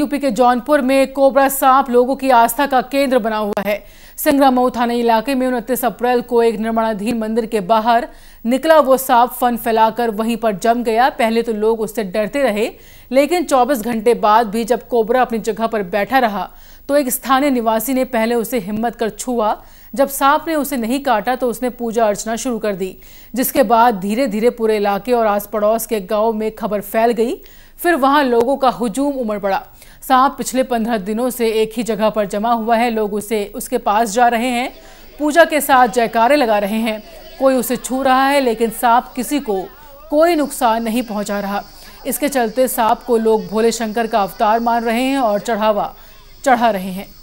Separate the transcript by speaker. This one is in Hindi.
Speaker 1: यूपी के जौनपुर में कोबरा सांप लोगों की आस्था का केंद्र बना हुआ है सिंगरा मऊ थाना इलाके में उनतीस अप्रैल को एक निर्माणाधीन मंदिर के बाहर निकला वो सांप फन फैलाकर वहीं पर जम गया पहले तो लोग उससे डरते रहे लेकिन 24 घंटे बाद भी जब कोबरा अपनी जगह पर बैठा रहा तो एक स्थानीय निवासी ने पहले उसे हिम्मत कर छुआ जब सांप ने उसे नहीं काटा तो उसने पूजा अर्चना शुरू कर दी जिसके बाद धीरे धीरे पूरे इलाके और आस पड़ोस के गाँव में खबर फैल गई फिर वहाँ लोगों का हुजूम उमड़ पड़ा सांप पिछले पंद्रह दिनों से एक ही जगह पर जमा हुआ है लोग उसे उसके पास जा रहे हैं पूजा के साथ जयकारे लगा रहे हैं कोई उसे छू रहा है लेकिन सांप किसी को कोई नुकसान नहीं पहुंचा रहा इसके चलते सांप को लोग भोले शंकर का अवतार मान रहे हैं और चढ़ावा चढ़ा रहे हैं